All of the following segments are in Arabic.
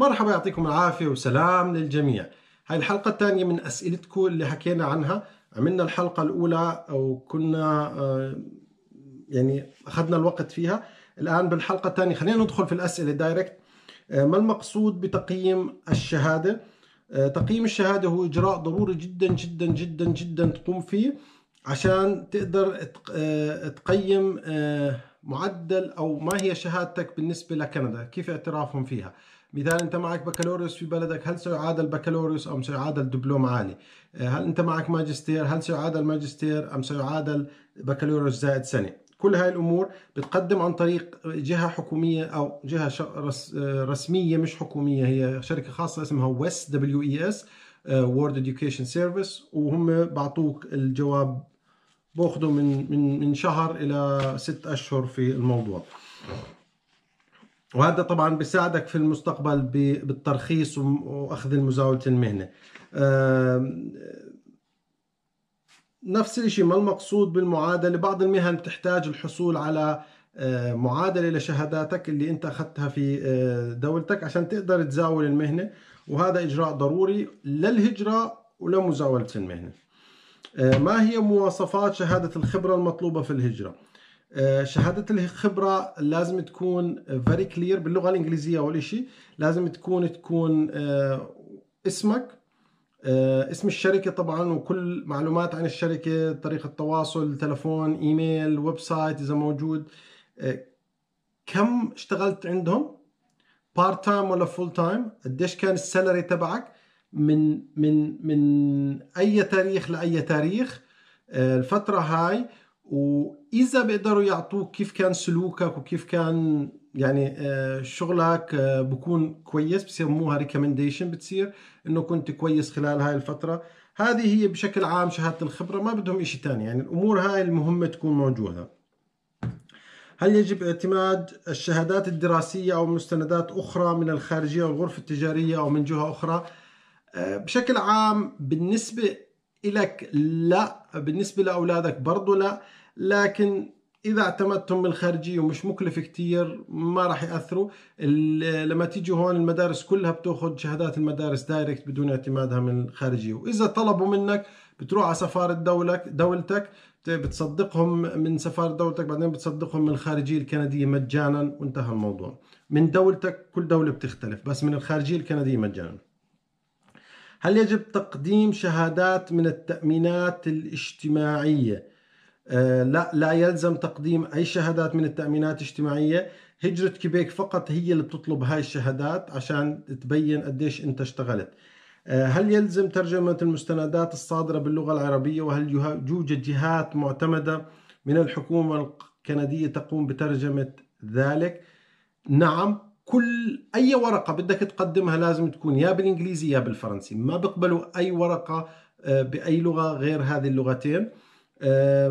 مرحبا يعطيكم العافية وسلام للجميع هاي الحلقة الثانية من أسئلتكم اللي حكينا عنها عملنا الحلقة الأولى وكنا آه، يعني أخذنا الوقت فيها الآن بالحلقة الثانية خلينا ندخل في الأسئلة دايركت آه، ما المقصود بتقييم الشهادة آه، تقييم الشهادة هو إجراء ضروري جدا جدا جدا جدا تقوم فيه عشان تقدر تقيم معدل أو ما هي شهادتك بالنسبة لكندا كيف اعترافهم فيها مثال انت معك بكالوريوس في بلدك هل سيعادل بكالوريوس ام سيعادل دبلوم عالي آه، هل انت معك ماجستير هل سيعادل ماجستير ام سيعادل بكالوريوس زائد سنه كل هاي الامور بتقدم عن طريق جهه حكوميه او جهه آه، رسميه مش حكوميه هي شركه خاصه اسمها ويست دبليو اي اس وورد اديوكيشن سيرفيس وهم بعطوك الجواب باخذه من من من شهر الى ست اشهر في الموضوع وهذا طبعا بيساعدك في المستقبل بالترخيص واخذ المزاوله المهنه نفس الشيء ما المقصود بالمعادله بعض المهن بتحتاج الحصول على آه، معادله لشهاداتك اللي انت اخذتها في آه، دولتك عشان تقدر تزاول المهنه وهذا اجراء ضروري للهجره ولمزاوله المهنه آه، ما هي مواصفات شهاده الخبره المطلوبه في الهجره آه، شهادة الخبرة لازم تكون فيري كلير باللغة الإنجليزية أول شيء لازم تكون تكون آه، اسمك آه، اسم الشركة طبعا وكل معلومات عن الشركة طريقة تواصل تلفون ايميل ويب سايت إذا موجود كم اشتغلت عندهم بارت تايم ولا فول تايم قديش كان السالري تبعك من من من اي تاريخ لاي تاريخ الفتره هاي و اذا بيقدروا يعطوك كيف كان سلوكك وكيف كان يعني آه، شغلك آه، بكون كويس بسموها ريكومنديشن بتصير انه كنت كويس خلال هاي الفتره هذه هي بشكل عام شهاده الخبره ما بدهم شيء ثاني يعني الامور هاي المهمه تكون موجوده هل يجب اعتماد الشهادات الدراسيه او مستندات اخرى من الخارجيه او الغرفه التجاريه او من جهه اخرى آه، بشكل عام بالنسبه لك لا بالنسبه لاولادك برضه لا لكن اذا اعتمدتم من الخارجيه ومش مكلف كتير ما راح ياثروا لما تيجي هون المدارس كلها بتاخذ شهادات المدارس دايركت بدون اعتمادها من الخارجيه واذا طلبوا منك بتروح على سفاره دولك دولتك بتصدقهم من سفاره دولتك بعدين بتصدقهم من الخارجيه الكنديه مجانا وانتهى الموضوع من دولتك كل دوله بتختلف بس من الخارجيه الكنديه مجانا هل يجب تقديم شهادات من التامينات الاجتماعيه آه، لا لا يلزم تقديم أي شهادات من التأمينات الاجتماعية هجرة كيبيك فقط هي اللي بتطلب هاي الشهادات عشان تبين قديش أنت اشتغلت آه، هل يلزم ترجمة المستندات الصادرة باللغة العربية وهل يوجد جهات معتمدة من الحكومة الكندية تقوم بترجمة ذلك؟ نعم كل أي ورقة بدك تقدمها لازم تكون يا بالإنجليزي يا بالفرنسي ما بيقبلوا أي ورقة آه، بأي لغة غير هذه اللغتين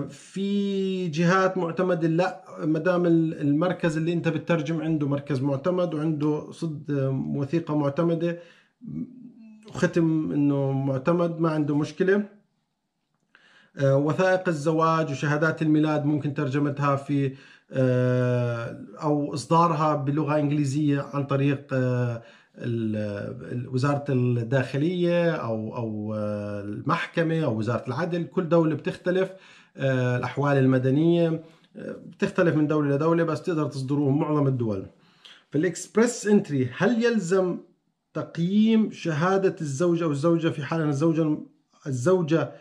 في جهات معتمدة لا ما دام المركز اللي انت بتترجم عنده مركز معتمد وعنده صد وثيقة معتمدة وختم انه معتمد ما عنده مشكلة آه، وثائق الزواج وشهادات الميلاد ممكن ترجمتها في آه، او اصدارها بلغة انجليزية عن طريق آه، وزاره الداخليه او او آه، المحكمه او وزاره العدل كل دوله بتختلف آه، الاحوال المدنيه آه، بتختلف من دوله لدوله بس تقدر تصدروهم معظم الدول في الإكسبرس انتري هل يلزم تقييم شهاده الزوج او الزوجه في حال ان الزوجه الزوجه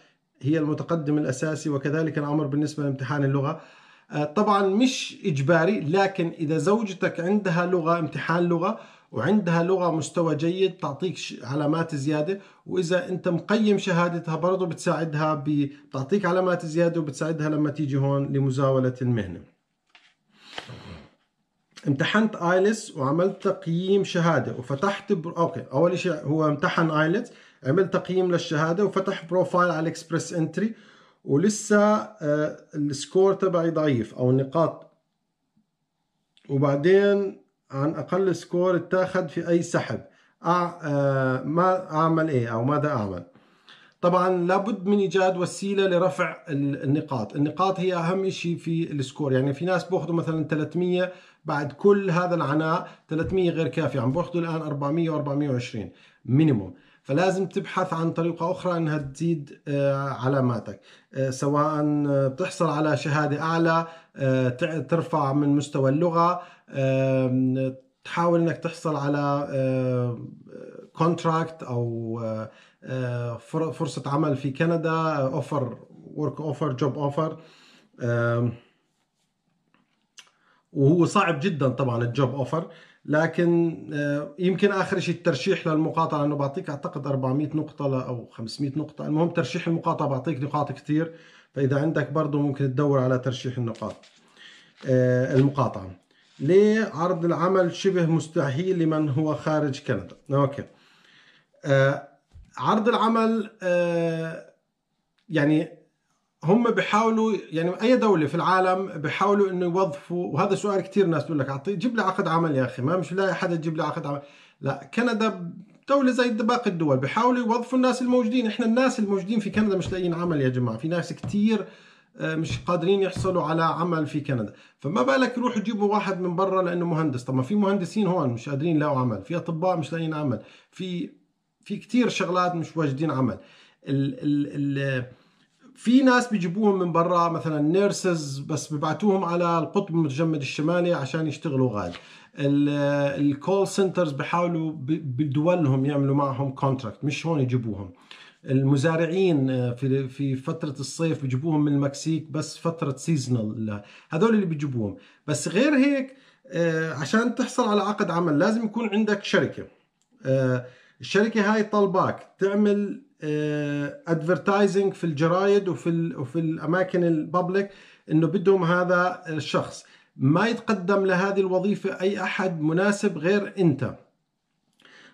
هي المتقدم الاساسي وكذلك الامر بالنسبه لامتحان اللغه طبعا مش اجباري لكن اذا زوجتك عندها لغه امتحان لغه وعندها لغة مستوى جيد تعطيك علامات زيادة وإذا أنت مقيم شهادتها برضو بتساعدها بتعطيك علامات زيادة وبتساعدها لما تيجي هون لمزاولة المهنة امتحنت ايلتس وعملت تقييم شهاده وفتحت بر... اوكي اول شيء هو امتحن ايلتس عمل تقييم للشهاده وفتح بروفايل على الاكسبرس انتري ولسه آه، السكور تبعي ضعيف او النقاط وبعدين عن أقل سكور اتاخذ في أي سحب آه، ما أعمل إيه أو ماذا أعمل طبعا لابد من إيجاد وسيلة لرفع النقاط النقاط هي أهم شيء في السكور يعني في ناس بياخذوا مثلا 300 بعد كل هذا العناء 300 غير كافي عم بياخذوا الآن 400 و420 مينيموم فلازم تبحث عن طريقة أخرى أنها تزيد آه، علاماتك آه، سواء بتحصل على شهادة أعلى ترفع من مستوى اللغة تحاول انك تحصل على كونتراكت او فرصه عمل في كندا اوفر ورك اوفر جوب اوفر وهو صعب جدا طبعا الجوب اوفر لكن يمكن اخر شيء الترشيح للمقاطعه لانه بعطيك اعتقد 400 نقطه او 500 نقطه المهم ترشيح المقاطعه بعطيك نقاط كثير فاذا عندك برضه ممكن تدور على ترشيح النقاط آه، المقاطعه ليه عرض العمل شبه مستحيل لمن هو خارج كندا اوكي آه عرض العمل آه يعني هم بيحاولوا يعني اي دوله في العالم بيحاولوا انه يوظفوا وهذا سؤال كثير ناس بتقول لك اعطي جيب لي عقد عمل يا اخي ما مش لاقي حدا يجيب لي عقد عمل لا كندا دولة زي باقي الدول بيحاولوا يوظفوا الناس الموجودين احنا الناس الموجودين في كندا مش لاقيين عمل يا جماعة في ناس كثير آه، مش قادرين يحصلوا على عمل في كندا فما بالك يروحوا يجيبوا واحد من برا لانه مهندس طب ما في مهندسين هون مش قادرين يلاقوا عمل في اطباء مش لاقيين عمل في في كثير شغلات مش واجدين عمل ال ال ال في ناس بيجيبوهم من برا مثلا نيرسز بس ببعتوهم على القطب المتجمد الشمالي عشان يشتغلوا غاد الكول سنترز بحاولوا بدولهم يعملوا معهم كونتراكت مش هون يجيبوهم المزارعين آه، في في فتره الصيف بجيبوهم من المكسيك بس فتره سيزونال هذول اللي بجيبوهم بس غير هيك آه، عشان تحصل على عقد عمل لازم يكون عندك شركه آه، الشركه هاي طالباك تعمل ادفرتايزنج في الجرايد وفي وفي الاماكن الببليك انه بدهم هذا الشخص ما يتقدم لهذه الوظيفه اي احد مناسب غير انت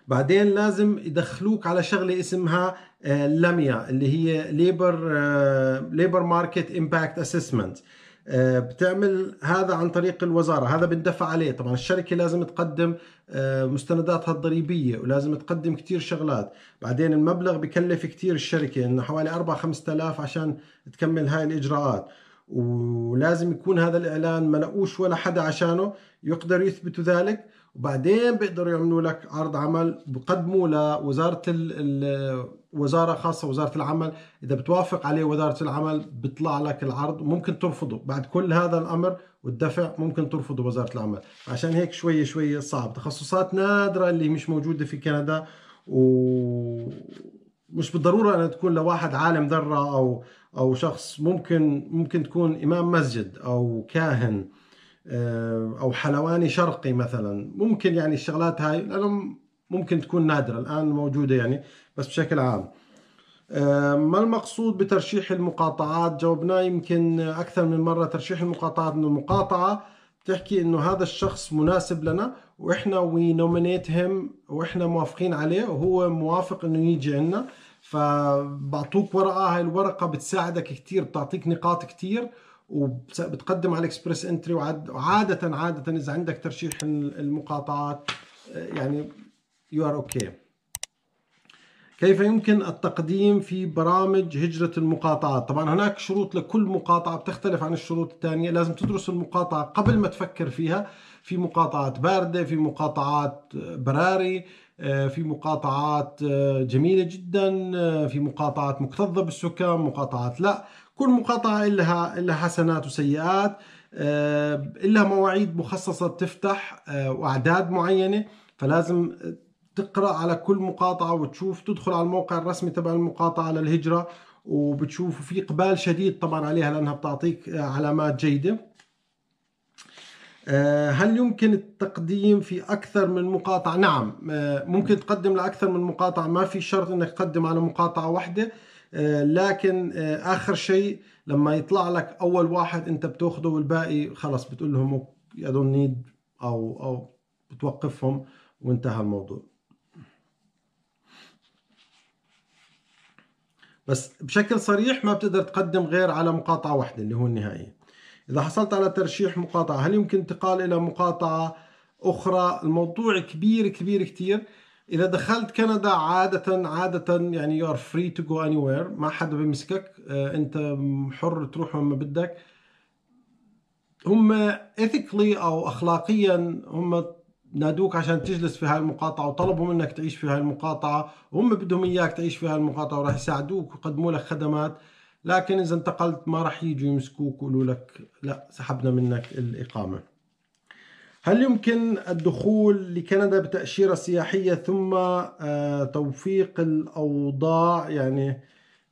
بعدين لازم يدخلوك على شغله اسمها آه، لميا اللي هي ليبر ليبر ماركت امباكت اسسمنت بتعمل هذا عن طريق الوزاره هذا بندفع عليه طبعا الشركه لازم تقدم آه، مستنداتها الضريبيه ولازم تقدم كثير شغلات بعدين المبلغ بكلف كثير الشركه انه حوالي 4 5000 عشان تكمل هاي الاجراءات ولازم يكون هذا الاعلان منقوش ولا حدا عشانه يقدر يثبت ذلك وبعدين بيقدروا يعملوا لك عرض عمل بقدموا لوزاره الوزاره خاصه وزاره العمل اذا بتوافق عليه وزاره العمل بيطلع لك العرض ممكن ترفضه بعد كل هذا الامر والدفع ممكن ترفضه وزاره العمل عشان هيك شوي شوي صعب تخصصات نادره اللي مش موجوده في كندا ومش بالضروره انها تكون لواحد عالم ذره او او شخص ممكن ممكن تكون امام مسجد او كاهن آه، او حلواني شرقي مثلا ممكن يعني الشغلات هاي لانهم ممكن تكون نادره الان موجوده يعني بس بشكل عام آه، ما المقصود بترشيح المقاطعات جاوبناه يمكن اكثر من مره ترشيح المقاطعات انه المقاطعه بتحكي انه هذا الشخص مناسب لنا واحنا وي نومينيت هيم واحنا موافقين عليه وهو موافق انه يجي عندنا فبعطوك ورقه هاي الورقه بتساعدك كثير بتعطيك نقاط كثير وبتقدم على الاكسبرس انتري وعاده عاده اذا عندك ترشيح المقاطعات يعني يو ار اوكي كيف يمكن التقديم في برامج هجرة المقاطعات طبعا هناك شروط لكل مقاطعة بتختلف عن الشروط الثانية لازم تدرس المقاطعة قبل ما تفكر فيها في مقاطعات باردة في مقاطعات براري آه، في مقاطعات آه، جميلة جدا آه، في مقاطعات مكتظة بالسكان مقاطعات لا كل مقاطعة إلها إلها حسنات وسيئات آه، إلها مواعيد مخصصة بتفتح آه، وأعداد معينة فلازم تقرأ على كل مقاطعة وتشوف تدخل على الموقع الرسمي تبع المقاطعة للهجرة وبتشوف في إقبال شديد طبعا عليها لأنها بتعطيك آه، علامات جيدة هل يمكن التقديم في أكثر من مقاطعة؟ نعم ممكن تقدم لأكثر من مقاطعة ما في شرط أنك تقدم على مقاطعة واحدة آه، لكن آه، اخر شيء لما يطلع لك اول واحد انت بتاخده والباقي خلص بتقول لهم يا دون نيد او او بتوقفهم وانتهى الموضوع بس بشكل صريح ما بتقدر تقدم غير على مقاطعة واحدة اللي هو النهائية إذا حصلت على ترشيح مقاطعة هل يمكن انتقال إلى مقاطعة أخرى الموضوع كبير كبير كثير اذا دخلت كندا عاده عاده يعني يو ار فري تو جو اني وير ما حدا بيمسكك آه، انت حر تروح وين ما بدك هم ethically او اخلاقيا هم نادوك عشان تجلس في هاي المقاطعة وطلبوا منك تعيش في هاي المقاطعة وهم بدهم إياك تعيش في هاي المقاطعة وراح يساعدوك ويقدموا لك خدمات لكن إذا انتقلت ما راح يجوا يمسكوك ويقولوا لك لا سحبنا منك الإقامة هل يمكن الدخول لكندا بتأشيرة سياحية ثم آه، توفيق الأوضاع يعني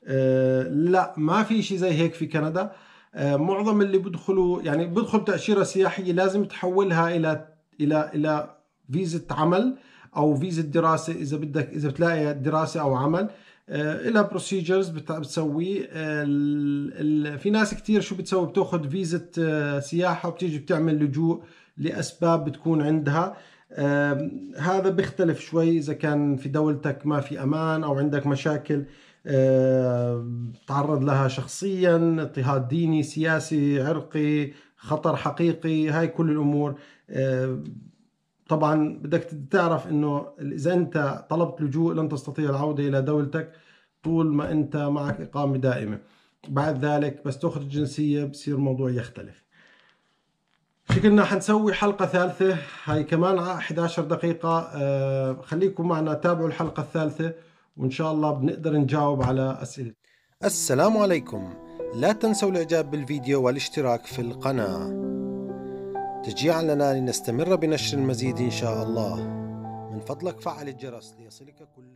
آه، لا ما في شيء زي هيك في كندا آه، معظم اللي بدخلوا يعني بدخل تأشيرة سياحية لازم تحولها إلى إلى إلى فيزة عمل أو فيزة دراسة إذا بدك إذا بتلاقي دراسة أو عمل إلى بروسيجرز بتسويه في ناس كتير شو بتسوي بتاخذ فيزة سياحة وبتيجي بتعمل لجوء لأسباب بتكون عندها هذا بيختلف شوي إذا كان في دولتك ما في أمان أو عندك مشاكل تعرض لها شخصيا اضطهاد ديني سياسي عرقي خطر حقيقي هاي كل الأمور طبعا بدك تعرف انه اذا انت طلبت لجوء لن تستطيع العوده الى دولتك طول ما انت معك اقامه دائمه بعد ذلك بس تاخذ الجنسيه بصير الموضوع يختلف شكلنا حنسوي حلقة ثالثة هاي كمان 11 دقيقة آه، خليكم معنا تابعوا الحلقة الثالثة وإن شاء الله بنقدر نجاوب على أسئلة السلام عليكم لا تنسوا الإعجاب بالفيديو والاشتراك في القناة تشجيعا لنا لنستمر بنشر المزيد إن شاء الله من فضلك فعل الجرس ليصلك كل